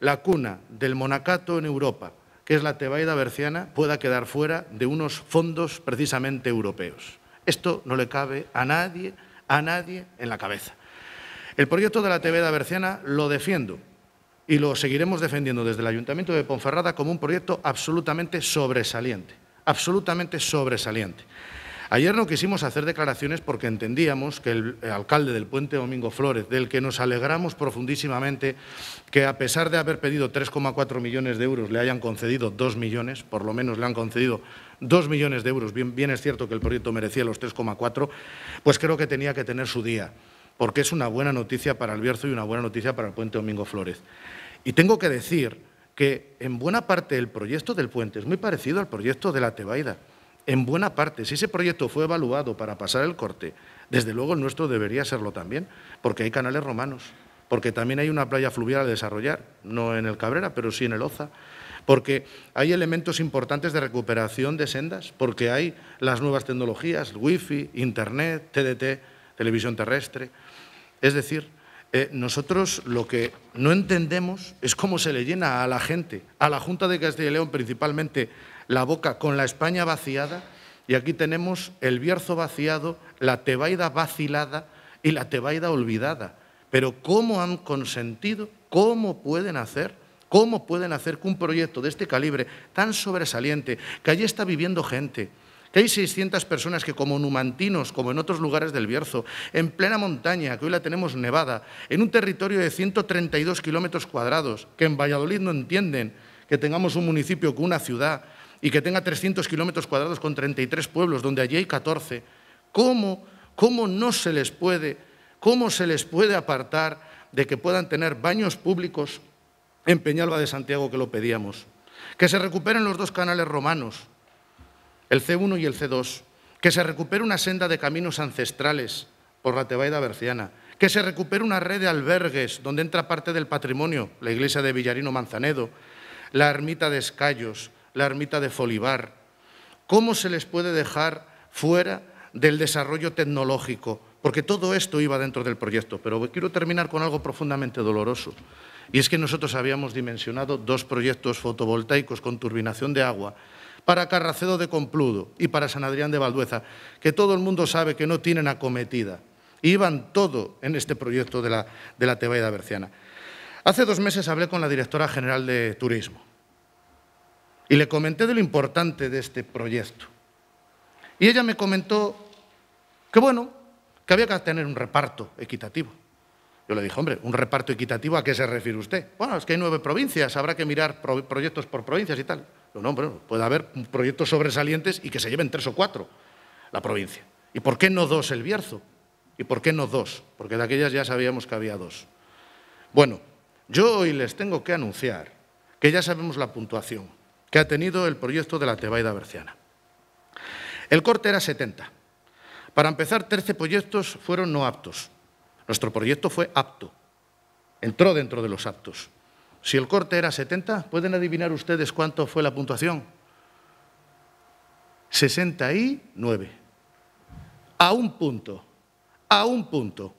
la cuna del monacato en Europa, que es la Tebaida berciana, pueda quedar fuera de unos fondos precisamente europeos. Esto no le cabe a nadie, a nadie en la cabeza. El proyecto de la Tebaida berciana lo defiendo y lo seguiremos defendiendo desde el Ayuntamiento de Ponferrada como un proyecto absolutamente sobresaliente, absolutamente sobresaliente. Ayer no quisimos hacer declaraciones porque entendíamos que el alcalde del puente Domingo Flores, del que nos alegramos profundísimamente que a pesar de haber pedido 3,4 millones de euros le hayan concedido 2 millones, por lo menos le han concedido 2 millones de euros, bien, es cierto que el proyecto merecía los 3,4, pues creo que tenía que tener su día, porque es una buena noticia para el Bierzo y una buena noticia para el puente Domingo Flores. Y tengo que decir que en buena parte el proyecto del puente es muy parecido al proyecto de la Tebaida en buena parte, si ese proyecto fue evaluado para pasar el corte, desde luego el nuestro debería serlo también, porque hay canales romanos, porque también hay una playa fluvial a desarrollar, no en el Cabrera, pero sí en el Oza, porque hay elementos importantes de recuperación de sendas, porque hay las nuevas tecnologías, wifi, internet, TDT, televisión terrestre. Es decir, eh, nosotros lo que no entendemos es cómo se le llena a la gente, a la Junta de Castilla y León principalmente, la boca con la España vaciada. Y aquí tenemos el Bierzo vaciado, la Tebaida vacilada y la Tebaida olvidada. Pero ¿cómo han consentido? ¿Cómo pueden hacer? ¿Cómo pueden hacer que un proyecto de este calibre, tan sobresaliente, que allí está viviendo gente, que hay 600 personas que como numantinos, como en otros lugares del Bierzo, en plena montaña, que hoy la tenemos nevada, en un territorio de 132 kilómetros cuadrados, que en Valladolid no entienden que tengamos un municipio con una ciudad y que tenga 300 kilómetros cuadrados con 33 pueblos, donde allí hay 14, ¿cómo, cómo no se les puede, cómo se les puede apartar de que puedan tener baños públicos en Peñalba de Santiago, que lo pedíamos? Que se recuperen los dos canales romanos, el C1 y el C2, que se recupere una senda de caminos ancestrales por la Tebaida Berciana, que se recupere una red de albergues donde entra parte del patrimonio, la iglesia de Villarino Manzanedo, la ermita de Escallos, la ermita de Folibar. ¿Cómo se les puede dejar fuera del desarrollo tecnológico? Porque todo esto iba dentro del proyecto, pero quiero terminar con algo profundamente doloroso. Y es que nosotros habíamos dimensionado dos proyectos fotovoltaicos con turbinación de agua para Carracedo de Compludo y para San Adrián de Valdueza, que todo el mundo sabe que no tienen acometida. Iban todo en este proyecto de la, de Tebaida Berciana. Hace dos meses hablé con la directora general de Turismo y le comenté de lo importante de este proyecto. Y ella me comentó que, bueno, que había que tener un reparto equitativo. Yo le dije, hombre, ¿un reparto equitativo a qué se refiere usted? Bueno, es que hay nueve provincias, habrá que mirar proyectos por provincias y tal. No, no, puede haber proyectos sobresalientes y que se lleven tres o cuatro la provincia. ¿Y por qué no dos el Bierzo? ¿Y por qué no dos? Porque de aquellas ya sabíamos que había dos. Bueno, yo hoy les tengo que anunciar que ya sabemos la puntuación que ha tenido el proyecto de la Tebaida Berciana. El corte era 70. Para empezar, 13 proyectos fueron no aptos. Nuestro proyecto fue apto. Entró dentro de los aptos. Si el corte era 70, ¿pueden adivinar ustedes cuánto fue la puntuación? 69. A un punto. A un punto.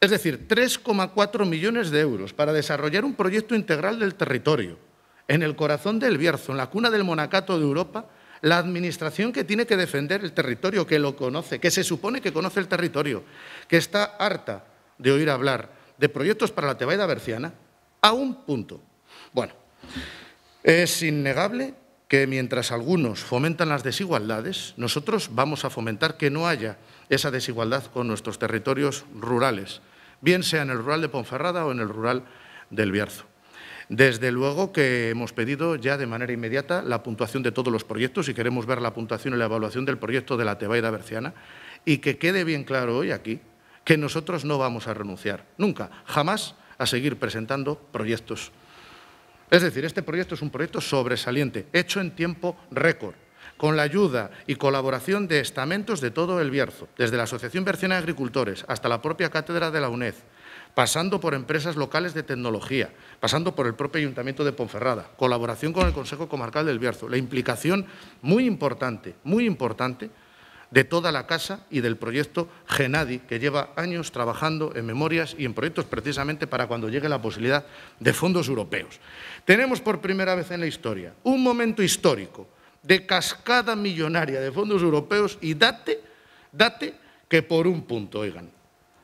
Es decir, 3,4 millones de euros para desarrollar un proyecto integral del territorio. En el corazón del Bierzo, en la cuna del monacato de Europa, la administración que tiene que defender el territorio, que lo conoce, que se supone que conoce el territorio, que está harta de oír hablar de proyectos para la Tebaida Berciana, a un punto. Bueno, es innegable que mientras algunos fomentan las desigualdades, nosotros vamos a fomentar que no haya esa desigualdad con nuestros territorios rurales, bien sea en el rural de Ponferrada o en el rural del Bierzo. Desde luego que hemos pedido ya de manera inmediata la puntuación de todos los proyectos y queremos ver la puntuación y la evaluación del proyecto de la Tebaida Berciana y que quede bien claro hoy aquí que nosotros no vamos a renunciar, nunca, jamás, a seguir presentando proyectos. Es decir, este proyecto es un proyecto sobresaliente, hecho en tiempo récord, con la ayuda y colaboración de estamentos de todo el Bierzo, desde la Asociación Berciana de Agricultores hasta la propia Cátedra de la UNED, pasando por empresas locales de tecnología, pasando por el propio Ayuntamiento de Ponferrada, colaboración con el Consejo Comarcal del Bierzo, la implicación muy importante, muy importante, de toda la casa y del proyecto Genadi, que lleva años trabajando en memorias y en proyectos precisamente para cuando llegue la posibilidad de fondos europeos. Tenemos por primera vez en la historia un momento histórico de cascada millonaria de fondos europeos y date, date que por un punto, oigan,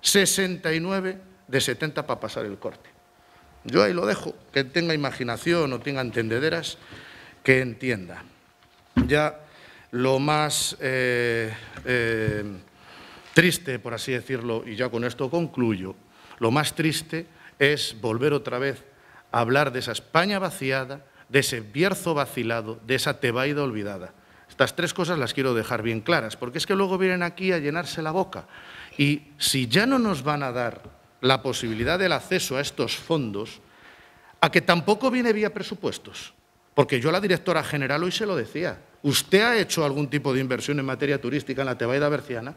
69 de 70 para pasar el corte. Yo ahí lo dejo, que tenga imaginación o tenga entendederas, que entienda. Ya lo más eh, eh, triste, por así decirlo, y ya con esto concluyo, lo más triste es volver otra vez a hablar de esa España vaciada, de ese Bierzo vacilado, de esa Tebaida olvidada. Estas tres cosas las quiero dejar bien claras, porque es que luego vienen aquí a llenarse la boca. Y si ya no nos van a dar la posibilidad del acceso a estos fondos, a que tampoco viene vía presupuestos, porque yo a la directora general hoy se lo decía, ¿Usted ha hecho algún tipo de inversión en materia turística en la Tebaida Berciana?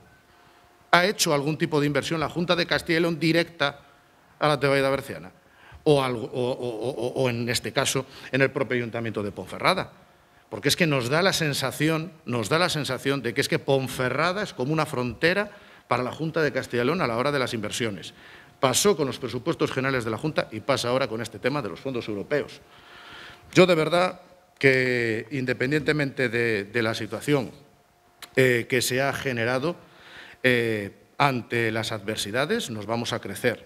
¿Ha hecho algún tipo de inversión la Junta de Castilla y León directa a la Tebaida Berciana? O, en este caso en el propio Ayuntamiento de Ponferrada. Porque es que nos da la sensación, nos da la sensación de que es que Ponferrada es como una frontera para la Junta de Castilla y León a la hora de las inversiones. Pasó con los presupuestos generales de la Junta y pasa ahora con este tema de los fondos europeos. Yo de verdad que independientemente de, la situación eh, que se ha generado, eh, ante las adversidades nos vamos a crecer.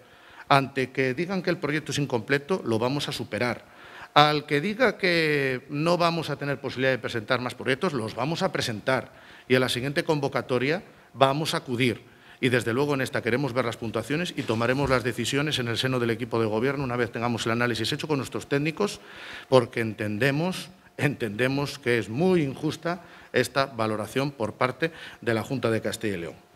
Ante que digan que el proyecto es incompleto, lo vamos a superar. Al que diga que no vamos a tener posibilidad de presentar más proyectos, los vamos a presentar y a la siguiente convocatoria vamos a acudir. Y desde luego en esta queremos ver las puntuaciones y tomaremos las decisiones en el seno del equipo de gobierno una vez tengamos el análisis hecho con nuestros técnicos, porque entendemos entendemos que es muy injusta esta valoración por parte de la Junta de Castilla y León.